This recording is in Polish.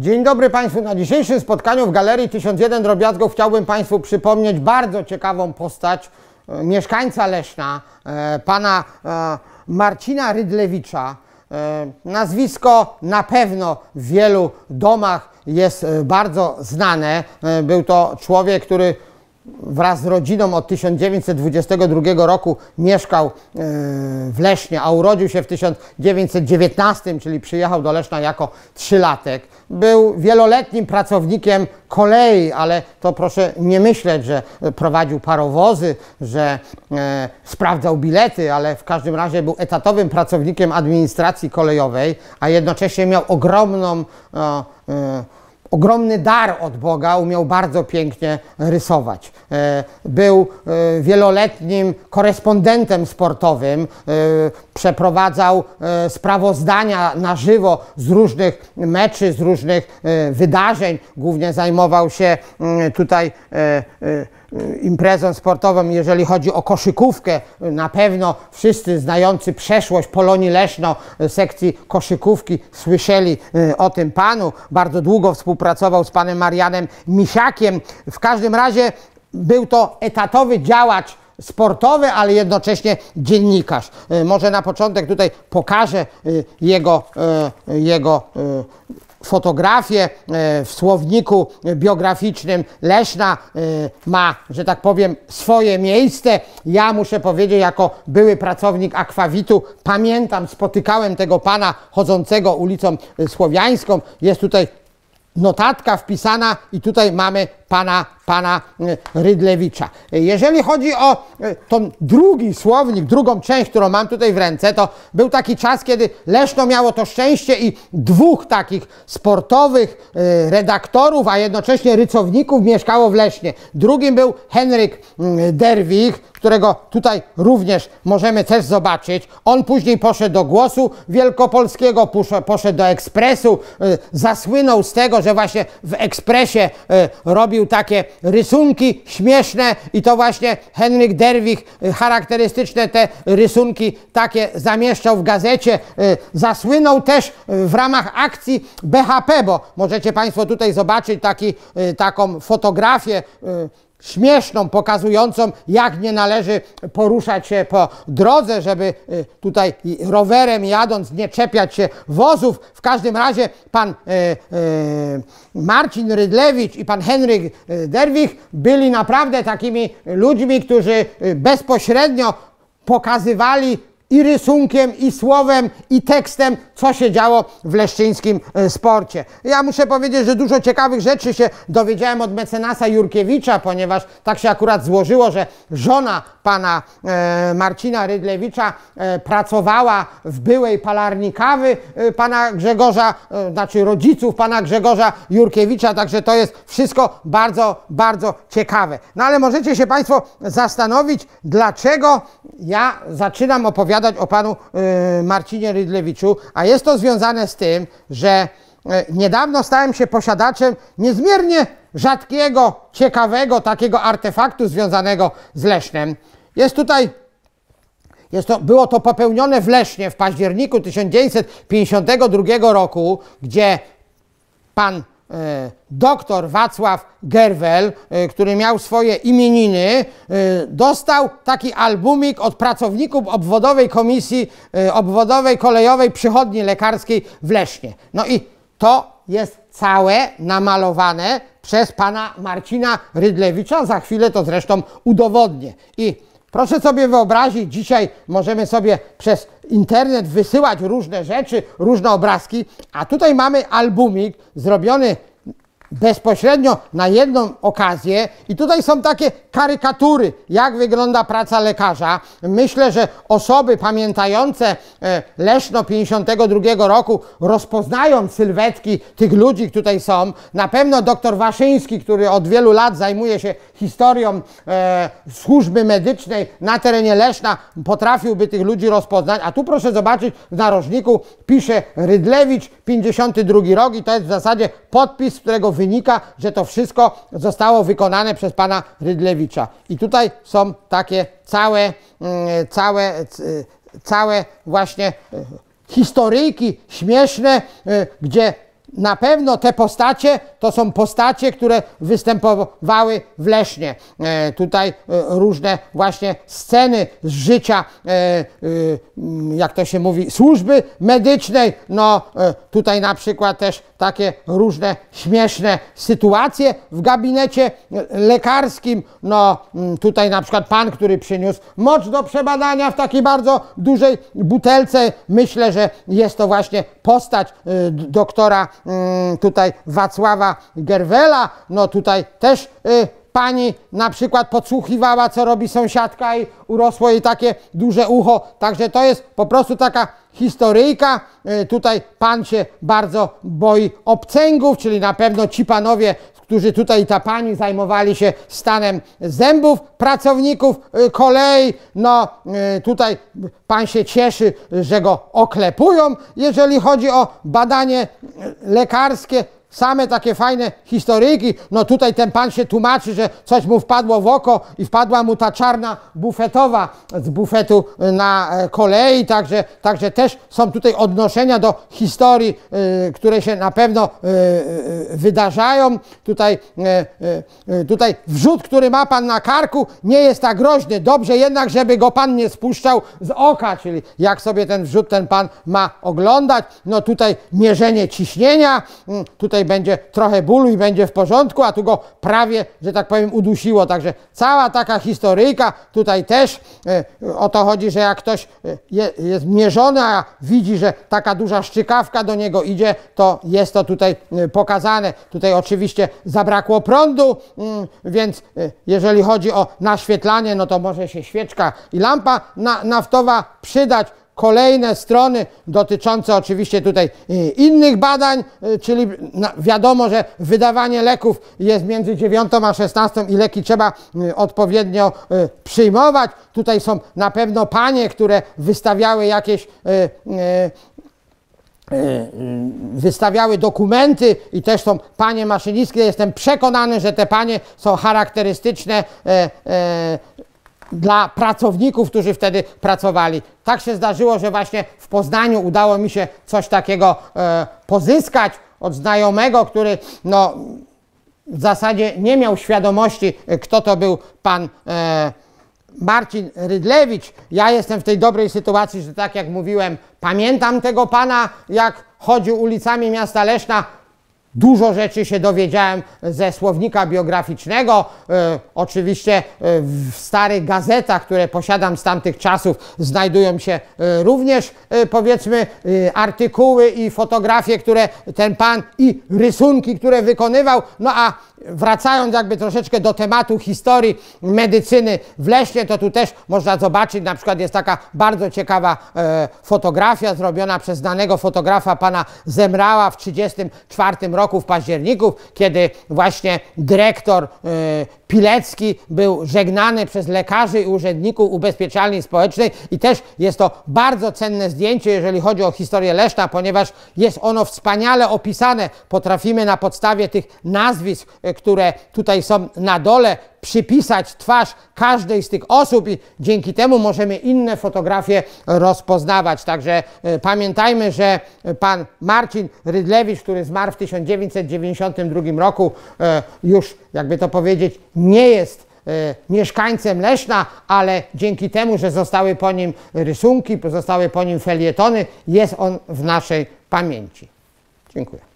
Dzień dobry Państwu. Na dzisiejszym spotkaniu w Galerii 1001 Drobiazgów chciałbym Państwu przypomnieć bardzo ciekawą postać e, mieszkańca Leszna, e, pana e, Marcina Rydlewicza. Nazwisko na pewno w wielu domach jest bardzo znane. Był to człowiek, który wraz z rodziną od 1922 roku mieszkał e, w Lesznie, a urodził się w 1919, czyli przyjechał do Leszna jako trzylatek. Był wieloletnim pracownikiem kolei, ale to proszę nie myśleć, że prowadził parowozy, że e, sprawdzał bilety, ale w każdym razie był etatowym pracownikiem administracji kolejowej, a jednocześnie miał ogromną no, ogromny dar od Boga, umiał bardzo pięknie rysować. E, był e, wieloletnim korespondentem sportowym, e, przeprowadzał sprawozdania na żywo z różnych meczy, z różnych wydarzeń. Głównie zajmował się mm, tutaj Imprezą sportową, jeżeli chodzi o koszykówkę. Na pewno wszyscy znający przeszłość Polonii Leszno sekcji koszykówki słyszeli e, o tym panu. Bardzo długo współpracował z panem Marianem Misiakiem. W każdym razie był to etatowy działacz sportowy, ale jednocześnie dziennikarz. E, może na początek tutaj pokażę e, jego, jego fotografię e, w słowniku biograficznym Leśna e, ma, że tak powiem, swoje miejsce. Ja muszę powiedzieć, jako były pracownik akwawitu, pamiętam, spotykałem tego pana chodzącego ulicą e, Słowiańską. Jest tutaj notatka wpisana i tutaj mamy pana, pana y, Rydlewicza. Jeżeli chodzi o y, ten drugi słownik, drugą część, którą mam tutaj w ręce, to był taki czas, kiedy Leszno miało to szczęście i dwóch takich sportowych y, redaktorów, a jednocześnie rycowników mieszkało w Lesznie. Drugim był Henryk Derwig, którego tutaj również możemy też zobaczyć. On później poszedł do Głosu Wielkopolskiego, poszedł do Ekspresu, zasłynął z tego, że właśnie w Ekspresie robił robił takie rysunki śmieszne i to właśnie Henryk Derwich y, charakterystyczne te rysunki takie zamieszczał w gazecie. Y, zasłynął też y, w ramach akcji BHP, bo możecie Państwo tutaj zobaczyć taki, taką fotografię śmieszną, pokazującą, jak nie należy poruszać się po drodze, żeby y, tutaj rowerem jadąc nie czepiać się wozów. W każdym razie pan e, e, Marcin Rydlewicz i pan Henryk Derwich byli naprawdę takimi ludźmi, którzy bezpośrednio pokazywali i rysunkiem, i słowem, i tekstem, co się działo w leszczyńskim e, sporcie. Ja muszę powiedzieć, że dużo ciekawych rzeczy się dowiedziałem od mecenasa Jurkiewicza, ponieważ tak się akurat złożyło, że żona pana e, Marcina Rydlewicza e, pracowała w byłej palarni kawy pana Grzegorza, znaczy rodziców pana Grzegorza Jurkiewicza, także to jest wszystko bardzo, bardzo ciekawe. No ale możecie się Państwo zastanowić, dlaczego ja zaczynam opowiadać gadać o panu y, Marcinie Rydlewiczu, a jest to związane z tym, że y, niedawno stałem się posiadaczem niezmiernie rzadkiego, ciekawego takiego artefaktu związanego z Lesznem. Jest tutaj to, było to popełnione w Lesznie w październiku 1952 roku, gdzie pan E, doktor Wacław Gerwel, e, który miał swoje imieniny, e, dostał taki albumik od pracowników obwodowej komisji obwodowej kolejowej przychodni lekarskiej w Lesznie. No i to jest całe namalowane przez pana Marcina Rydlewicza. Za chwilę to zresztą udowodnię. I Proszę sobie wyobrazić, dzisiaj możemy sobie przez internet wysyłać różne rzeczy, różne obrazki, a tutaj mamy albumik zrobiony bezpośrednio na jedną okazję i tutaj są takie karykatury, jak wygląda praca lekarza. Myślę, że osoby pamiętające e, Leszno 52 roku rozpoznają sylwetki tych ludzi, tutaj są. Na pewno dr Waszyński, który od wielu lat zajmuje się historią e, służby medycznej na terenie Leszna, potrafiłby tych ludzi rozpoznać. A tu proszę zobaczyć, w narożniku pisze Rydlewicz 52 rok i to jest w zasadzie podpis, którego wynika, że to wszystko zostało wykonane przez pana Rydlewicza. I tutaj są takie całe, mm, całe, y, całe właśnie y, historyjki śmieszne, y, gdzie na pewno te postacie to są postacie, które występowały w Lesznie. E, tutaj e, różne właśnie sceny z życia, e, e mm, jak to się mówi, służby medycznej. No e, tutaj na przykład też takie różne śmieszne sytuacje w gabinecie lekarskim. No mm, tutaj na przykład pan, który przyniósł moc do przebadania w takiej bardzo dużej butelce. Myślę, że jest to właśnie postać e, doktora Mm, tutaj Wacława Gerwela, no tutaj też y, pani na przykład podsłuchiwała, co robi sąsiadka i urosło jej takie duże ucho. Także to jest po prostu taka historyjka. Y, tutaj pan się bardzo boi obcęgów, czyli na pewno ci panowie, z którzy tutaj ta pani zajmowali się stanem zębów pracowników y, kolei. No y, tutaj pan się cieszy, że go oklepują, jeżeli chodzi o badanie y, lekarskie Same takie fajne historyjki. No tutaj ten pan się tłumaczy, że coś mu wpadło w oko i wpadła mu ta czarna bufetowa z bufetu y, na e, kolei. Także, także też są tutaj odnoszenia do historii, y, które się na pewno y, wydarzają. Tutaj, e, e, tutaj wrzut, który ma pan na karku nie jest tak groźny. Dobrze jednak, żeby go pan nie spuszczał z oka, czyli jak sobie ten wrzut ten pan ma oglądać. No tutaj mierzenie ciśnienia, tutaj tutaj będzie trochę bólu i będzie w porządku, a tu go prawie, że tak powiem, udusiło. Także cała taka historyjka tutaj też e, o to chodzi, że jak ktoś e, jest mierzony, a widzi, że taka duża szczykawka do niego idzie, to jest to tutaj e, pokazane. Tutaj oczywiście zabrakło prądu, mm, więc jeżeli chodzi o naświetlanie, no to może się świeczka i lampa naftowa przydać kolejne strony dotyczące oczywiście tutaj y, innych badań, y, czyli wiadomo, że wydawanie leków jest między 9 a 16 i leki trzeba y, odpowiednio przyjmować. Tutaj są na pewno panie, które wystawiały jakieś wystawiały dokumenty i też są panie maszynistki. Jestem przekonany, że te panie są charakterystyczne dla pracowników, którzy wtedy pracowali. Tak się zdarzyło, że właśnie w Poznaniu udało mi się coś takiego e, pozyskać od znajomego, który no, w zasadzie nie miał świadomości, e, kto to był pan e, Marcin Rydlewicz. Ja jestem w tej dobrej sytuacji, że tak jak mówiłem, pamiętam tego pana, jak chodził ulicami miasta Leszna Dużo rzeczy się dowiedziałem ze słownika biograficznego. E, oczywiście e, w starych gazetach, które posiadam z tamtych czasów, znajdują się e, również powiedzmy artykuły i fotografie, które ten pan i rysunki, które wykonywał. No a wracając jakby troszeczkę do tematu historii medycyny w leśnie, to tu też można zobaczyć, na przykład jest taka bardzo ciekawa e, fotografia zrobiona przez znanego fotografa pana Zemrała w 1934 roku w październiku, kiedy właśnie dyrektor e, Pilecki był żegnany przez lekarzy i urzędników ubezpieczalni społecznej i też jest to bardzo cenne zdjęcie, jeżeli chodzi o historię Leszna, ponieważ jest ono wspaniale opisane. Potrafimy na podstawie tych nazwisk, e, które tutaj są na dole, przypisać twarz każdej z tych osób i dzięki temu możemy inne fotografie rozpoznawać. Także e, pamiętajmy, że pan Marcin Rydlewicz, który zmarł w 1992 roku, e, już jakby to powiedzieć, nie jest e, mieszkańcem Leszna, ale dzięki temu, że zostały po nim rysunki, zostały po nim felietony, jest on w naszej pamięci. Dziękuję.